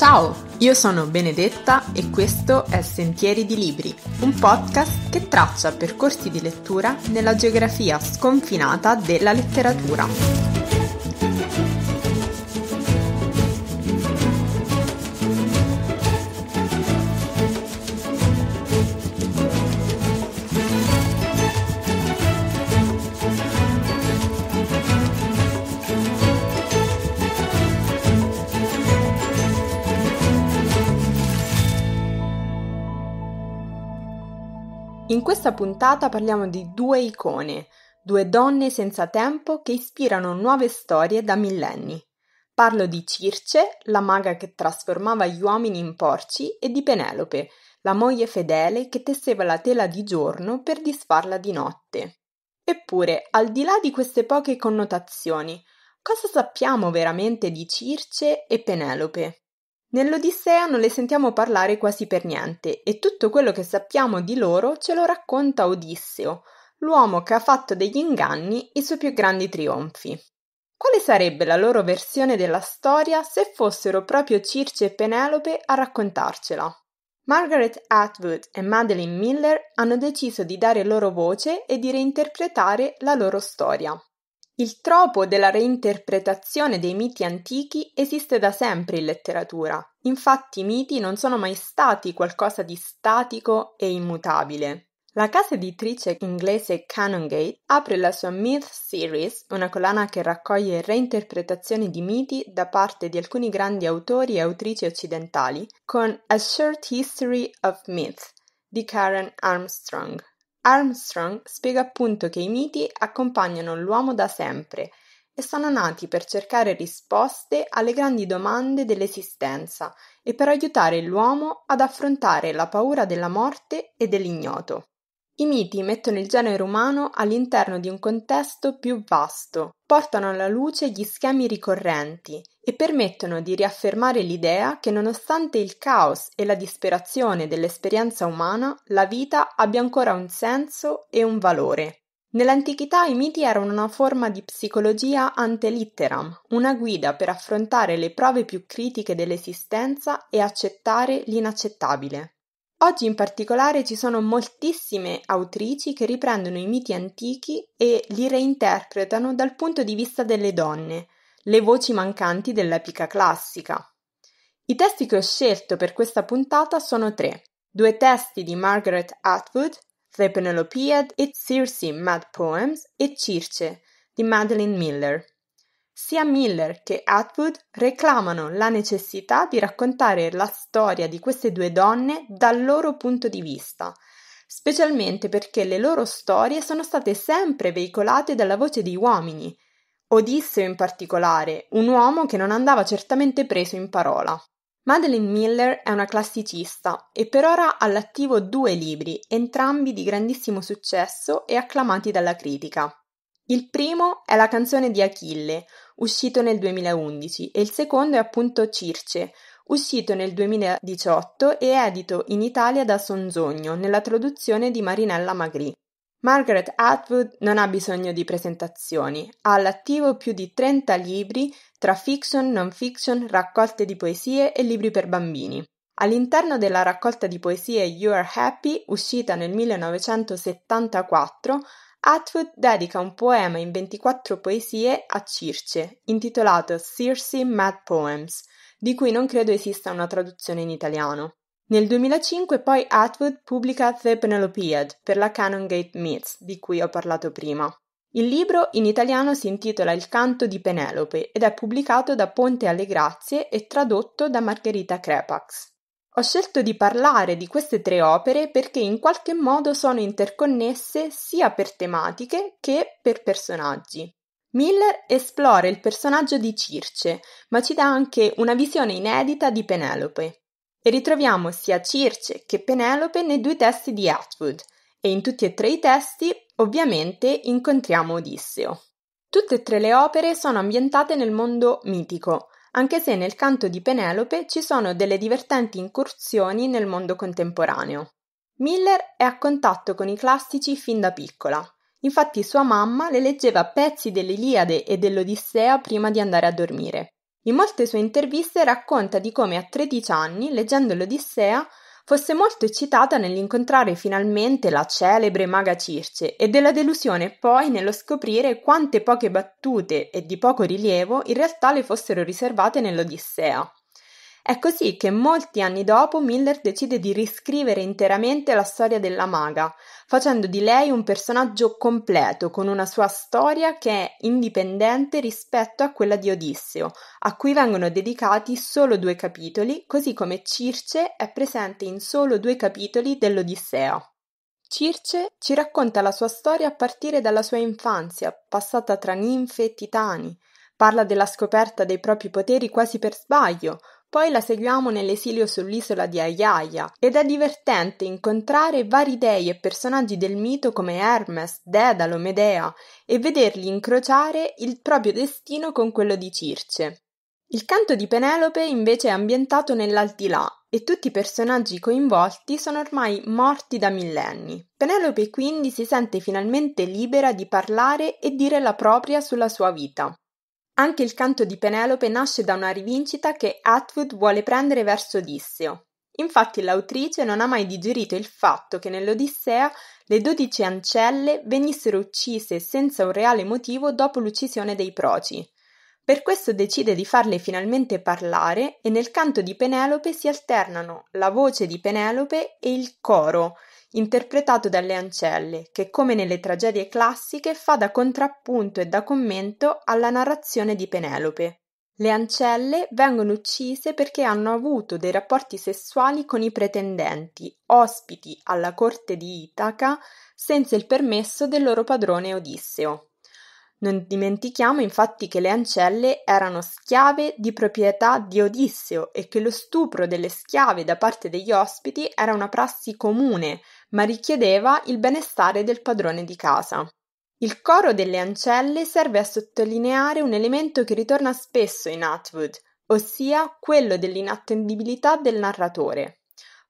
Ciao, io sono Benedetta e questo è Sentieri di Libri, un podcast che traccia percorsi di lettura nella geografia sconfinata della letteratura. In questa puntata parliamo di due icone, due donne senza tempo che ispirano nuove storie da millenni. Parlo di Circe, la maga che trasformava gli uomini in porci, e di Penelope, la moglie fedele che tesseva la tela di giorno per disfarla di notte. Eppure, al di là di queste poche connotazioni, cosa sappiamo veramente di Circe e Penelope? Nell'Odissea non le sentiamo parlare quasi per niente e tutto quello che sappiamo di loro ce lo racconta Odisseo, l'uomo che ha fatto degli inganni i suoi più grandi trionfi. Quale sarebbe la loro versione della storia se fossero proprio Circe e Penelope a raccontarcela? Margaret Atwood e Madeleine Miller hanno deciso di dare loro voce e di reinterpretare la loro storia. Il tropo della reinterpretazione dei miti antichi esiste da sempre in letteratura, infatti i miti non sono mai stati qualcosa di statico e immutabile. La casa editrice inglese Canongate apre la sua Myth Series, una collana che raccoglie reinterpretazioni di miti da parte di alcuni grandi autori e autrici occidentali, con A Short History of Myth di Karen Armstrong. Armstrong spiega appunto che i miti accompagnano l'uomo da sempre e sono nati per cercare risposte alle grandi domande dell'esistenza e per aiutare l'uomo ad affrontare la paura della morte e dell'ignoto. I miti mettono il genere umano all'interno di un contesto più vasto, portano alla luce gli schemi ricorrenti e permettono di riaffermare l'idea che nonostante il caos e la disperazione dell'esperienza umana, la vita abbia ancora un senso e un valore. Nell'antichità i miti erano una forma di psicologia ante litteram, una guida per affrontare le prove più critiche dell'esistenza e accettare l'inaccettabile. Oggi in particolare ci sono moltissime autrici che riprendono i miti antichi e li reinterpretano dal punto di vista delle donne, le voci mancanti dell'epica classica. I testi che ho scelto per questa puntata sono tre: due testi di Margaret Atwood, The Penelopead e Circe Mad Poems e Circe di Madeleine Miller. Sia Miller che Atwood reclamano la necessità di raccontare la storia di queste due donne dal loro punto di vista, specialmente perché le loro storie sono state sempre veicolate dalla voce di uomini Odisseo in particolare, un uomo che non andava certamente preso in parola. Madeleine Miller è una classicista e per ora ha all'attivo due libri, entrambi di grandissimo successo e acclamati dalla critica. Il primo è La canzone di Achille, uscito nel 2011, e il secondo è appunto Circe, uscito nel 2018 e edito in Italia da Sonzogno nella traduzione di Marinella Magri. Margaret Atwood non ha bisogno di presentazioni, ha all'attivo più di trenta libri tra fiction, non fiction, raccolte di poesie e libri per bambini. All'interno della raccolta di poesie You Are Happy, uscita nel 1974, Atwood dedica un poema in 24 poesie a Circe, intitolato Circe Mad Poems, di cui non credo esista una traduzione in italiano. Nel 2005 poi Atwood pubblica The Penelopead per la Canongate Myths, di cui ho parlato prima. Il libro in italiano si intitola Il canto di Penelope ed è pubblicato da Ponte alle Grazie e tradotto da Margherita Crepax. Ho scelto di parlare di queste tre opere perché in qualche modo sono interconnesse sia per tematiche che per personaggi. Miller esplora il personaggio di Circe, ma ci dà anche una visione inedita di Penelope. E ritroviamo sia Circe che Penelope nei due testi di Atwood, e in tutti e tre i testi, ovviamente, incontriamo Odisseo. Tutte e tre le opere sono ambientate nel mondo mitico, anche se nel canto di Penelope ci sono delle divertenti incursioni nel mondo contemporaneo. Miller è a contatto con i classici fin da piccola. Infatti sua mamma le leggeva pezzi dell'Iliade e dell'Odissea prima di andare a dormire. In molte sue interviste racconta di come a tredici anni, leggendo l'Odissea, fosse molto eccitata nell'incontrare finalmente la celebre maga Circe e della delusione poi nello scoprire quante poche battute e di poco rilievo in realtà le fossero riservate nell'Odissea. È così che molti anni dopo Miller decide di riscrivere interamente la storia della maga, facendo di lei un personaggio completo con una sua storia che è indipendente rispetto a quella di Odisseo, a cui vengono dedicati solo due capitoli, così come Circe è presente in solo due capitoli dell'Odissea. Circe ci racconta la sua storia a partire dalla sua infanzia, passata tra ninfe e titani, parla della scoperta dei propri poteri quasi per sbaglio, poi la seguiamo nell'esilio sull'isola di Ayaya ed è divertente incontrare vari dei e personaggi del mito come Hermes, Dedalo, Medea e vederli incrociare il proprio destino con quello di Circe. Il canto di Penelope invece è ambientato nell'aldilà e tutti i personaggi coinvolti sono ormai morti da millenni. Penelope quindi si sente finalmente libera di parlare e dire la propria sulla sua vita. Anche il canto di Penelope nasce da una rivincita che Atwood vuole prendere verso Odisseo. Infatti l'autrice non ha mai digerito il fatto che nell'Odissea le dodici ancelle venissero uccise senza un reale motivo dopo l'uccisione dei proci. Per questo decide di farle finalmente parlare e nel canto di Penelope si alternano la voce di Penelope e il coro, interpretato dalle ancelle, che, come nelle tragedie classiche, fa da contrappunto e da commento alla narrazione di Penelope. Le ancelle vengono uccise perché hanno avuto dei rapporti sessuali con i pretendenti, ospiti alla corte di Itaca, senza il permesso del loro padrone Odisseo. Non dimentichiamo infatti che le ancelle erano schiave di proprietà di Odisseo e che lo stupro delle schiave da parte degli ospiti era una prassi comune ma richiedeva il benestare del padrone di casa. Il coro delle ancelle serve a sottolineare un elemento che ritorna spesso in Atwood, ossia quello dell'inattendibilità del narratore.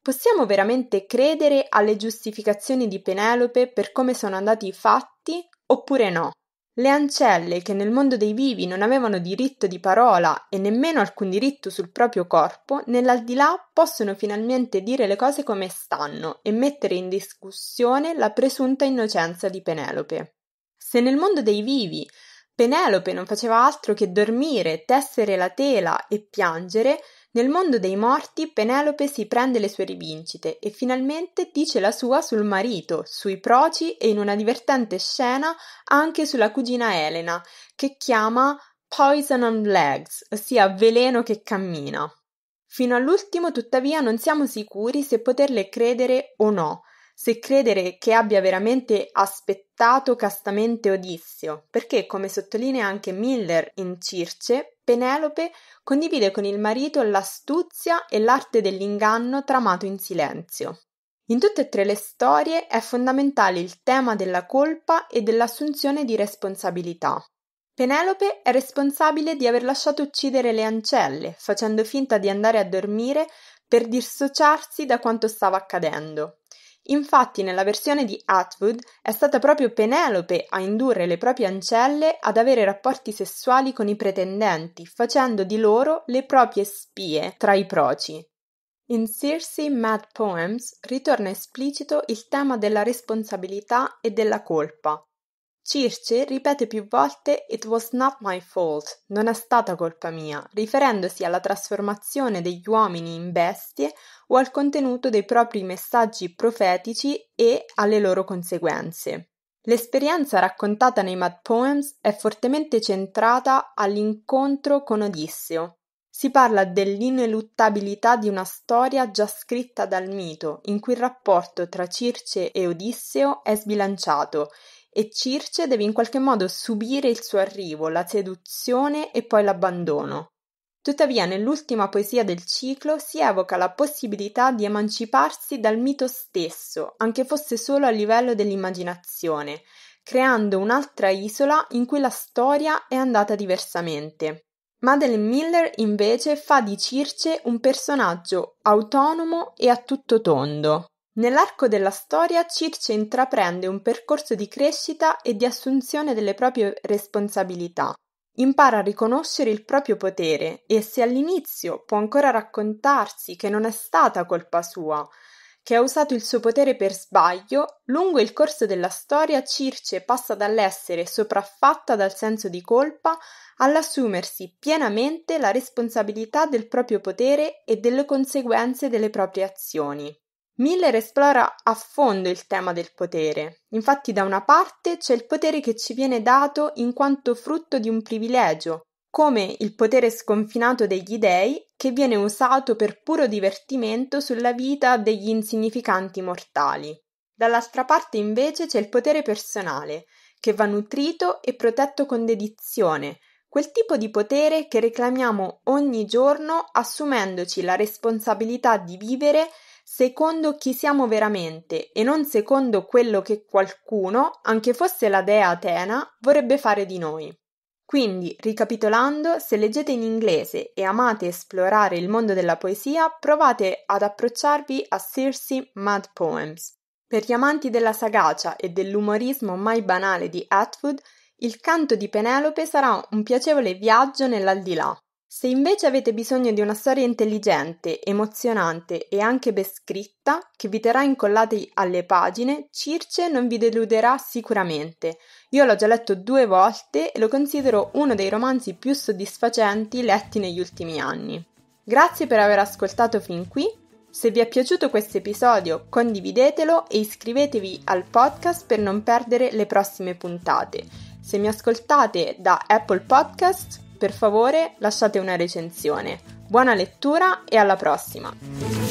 Possiamo veramente credere alle giustificazioni di Penelope per come sono andati i fatti oppure no? Le ancelle, che nel mondo dei vivi non avevano diritto di parola e nemmeno alcun diritto sul proprio corpo, nell'aldilà possono finalmente dire le cose come stanno e mettere in discussione la presunta innocenza di Penelope. Se nel mondo dei vivi Penelope non faceva altro che dormire, tessere la tela e piangere, nel mondo dei morti Penelope si prende le sue rivincite e finalmente dice la sua sul marito, sui proci e in una divertente scena anche sulla cugina Elena, che chiama Poison on Legs, ossia veleno che cammina. Fino all'ultimo, tuttavia, non siamo sicuri se poterle credere o no, se credere che abbia veramente aspettato castamente Odissio, perché, come sottolinea anche Miller in Circe, Penelope condivide con il marito l'astuzia e l'arte dell'inganno tramato in silenzio. In tutte e tre le storie è fondamentale il tema della colpa e dell'assunzione di responsabilità. Penelope è responsabile di aver lasciato uccidere le ancelle, facendo finta di andare a dormire per dissociarsi da quanto stava accadendo. Infatti nella versione di Atwood è stata proprio Penelope a indurre le proprie ancelle ad avere rapporti sessuali con i pretendenti, facendo di loro le proprie spie tra i proci. In Circe Mad Poems ritorna esplicito il tema della responsabilità e della colpa, Circe ripete più volte "It was not my fault", "Non è stata colpa mia", riferendosi alla trasformazione degli uomini in bestie o al contenuto dei propri messaggi profetici e alle loro conseguenze. L'esperienza raccontata nei Mad Poems è fortemente centrata all'incontro con Odisseo. Si parla dell'ineluttabilità di una storia già scritta dal mito, in cui il rapporto tra Circe e Odisseo è sbilanciato e Circe deve in qualche modo subire il suo arrivo, la seduzione e poi l'abbandono. Tuttavia nell'ultima poesia del ciclo si evoca la possibilità di emanciparsi dal mito stesso, anche fosse solo a livello dell'immaginazione, creando un'altra isola in cui la storia è andata diversamente. Madeleine Miller invece fa di Circe un personaggio autonomo e a tutto tondo. Nell'arco della storia Circe intraprende un percorso di crescita e di assunzione delle proprie responsabilità. Impara a riconoscere il proprio potere e se all'inizio può ancora raccontarsi che non è stata colpa sua, che ha usato il suo potere per sbaglio, lungo il corso della storia Circe passa dall'essere sopraffatta dal senso di colpa all'assumersi pienamente la responsabilità del proprio potere e delle conseguenze delle proprie azioni. Miller esplora a fondo il tema del potere, infatti da una parte c'è il potere che ci viene dato in quanto frutto di un privilegio, come il potere sconfinato degli dèi che viene usato per puro divertimento sulla vita degli insignificanti mortali. Dall'altra parte invece c'è il potere personale, che va nutrito e protetto con dedizione, quel tipo di potere che reclamiamo ogni giorno assumendoci la responsabilità di vivere secondo chi siamo veramente e non secondo quello che qualcuno, anche fosse la dea Atena, vorrebbe fare di noi. Quindi, ricapitolando, se leggete in inglese e amate esplorare il mondo della poesia, provate ad approcciarvi a Circe Mad Poems. Per gli amanti della sagacia e dell'umorismo mai banale di Atwood, il canto di Penelope sarà un piacevole viaggio nell'aldilà. Se invece avete bisogno di una storia intelligente, emozionante e anche ben scritta, che vi terrà incollati alle pagine, Circe non vi deluderà sicuramente. Io l'ho già letto due volte e lo considero uno dei romanzi più soddisfacenti letti negli ultimi anni. Grazie per aver ascoltato fin qui. Se vi è piaciuto questo episodio, condividetelo e iscrivetevi al podcast per non perdere le prossime puntate. Se mi ascoltate da Apple Podcasts, per favore lasciate una recensione. Buona lettura e alla prossima!